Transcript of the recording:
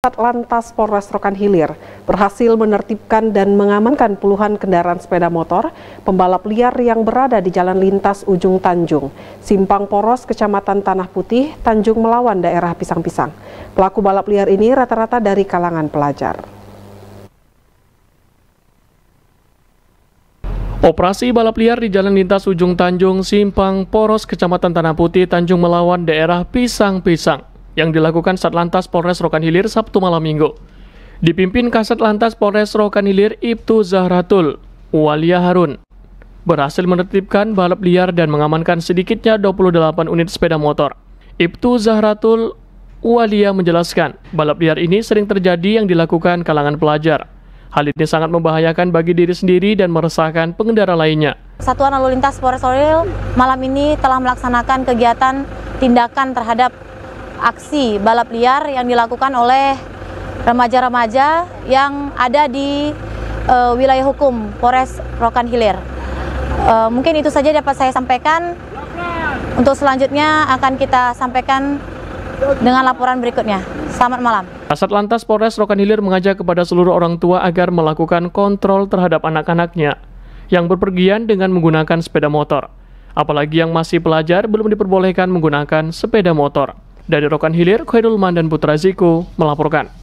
Lantas Polres Rokan Hilir berhasil menertibkan dan mengamankan puluhan kendaraan sepeda motor pembalap liar yang berada di jalan lintas ujung Tanjung, Simpang Poros, Kecamatan Tanah Putih, Tanjung Melawan, daerah Pisang-Pisang. Pelaku balap liar ini rata-rata dari kalangan pelajar. Operasi balap liar di jalan lintas ujung Tanjung, Simpang Poros, Kecamatan Tanah Putih, Tanjung Melawan, daerah Pisang-Pisang yang dilakukan Satlantas Polres Rokan Hilir Sabtu malam Minggu. Dipimpin Kasat Lantas Polres Rokan Hilir Ibtu Zahratul, Walia Harun, berhasil menertibkan balap liar dan mengamankan sedikitnya 28 unit sepeda motor. Ibtu Zahratul Walia menjelaskan, balap liar ini sering terjadi yang dilakukan kalangan pelajar. Hal ini sangat membahayakan bagi diri sendiri dan meresahkan pengendara lainnya. Satuan Lalu Lintas Polres Rokan Hilir malam ini telah melaksanakan kegiatan tindakan terhadap aksi balap liar yang dilakukan oleh remaja-remaja yang ada di uh, wilayah hukum Polres Rokan Hilir. Uh, eh, mungkin itu saja dapat saya sampaikan. Untuk selanjutnya akan kita sampaikan dengan laporan berikutnya. Selamat malam. Kasat Lantas Polres Rokan Hilir mengajak kepada seluruh orang tua agar melakukan kontrol terhadap anak-anaknya yang berpergian dengan menggunakan sepeda motor. Apalagi yang masih pelajar belum diperbolehkan menggunakan sepeda motor. Dari Rokan Hilir, Khairul Mandan dan Putra Ziko melaporkan.